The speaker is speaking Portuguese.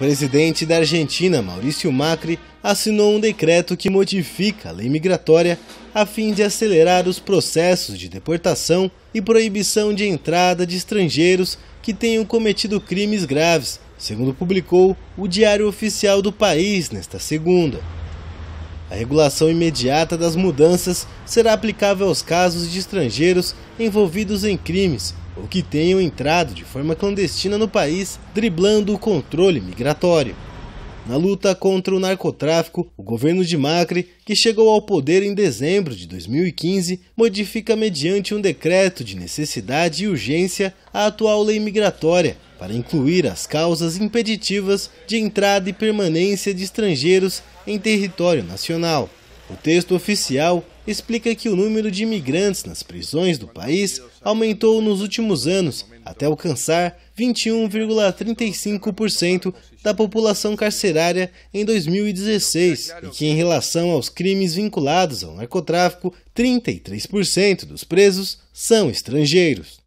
presidente da Argentina, Maurício Macri, assinou um decreto que modifica a lei migratória a fim de acelerar os processos de deportação e proibição de entrada de estrangeiros que tenham cometido crimes graves, segundo publicou o Diário Oficial do país nesta segunda. A regulação imediata das mudanças será aplicável aos casos de estrangeiros envolvidos em crimes ou que tenham entrado de forma clandestina no país, driblando o controle migratório. Na luta contra o narcotráfico, o governo de Macri, que chegou ao poder em dezembro de 2015, modifica mediante um decreto de necessidade e urgência a atual lei migratória, para incluir as causas impeditivas de entrada e permanência de estrangeiros em território nacional. O texto oficial explica que o número de imigrantes nas prisões do país aumentou nos últimos anos até alcançar 21,35% da população carcerária em 2016 e que, em relação aos crimes vinculados ao narcotráfico, 33% dos presos são estrangeiros.